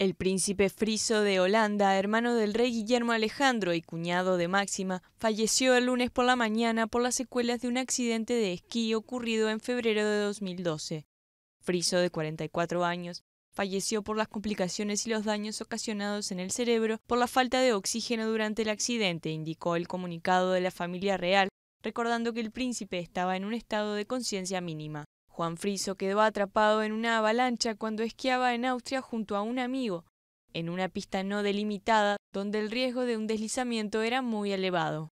El príncipe Friso de Holanda, hermano del rey Guillermo Alejandro y cuñado de Máxima, falleció el lunes por la mañana por las secuelas de un accidente de esquí ocurrido en febrero de 2012. Friso, de 44 años, falleció por las complicaciones y los daños ocasionados en el cerebro por la falta de oxígeno durante el accidente, indicó el comunicado de la familia real, recordando que el príncipe estaba en un estado de conciencia mínima. Juan Friso quedó atrapado en una avalancha cuando esquiaba en Austria junto a un amigo, en una pista no delimitada donde el riesgo de un deslizamiento era muy elevado.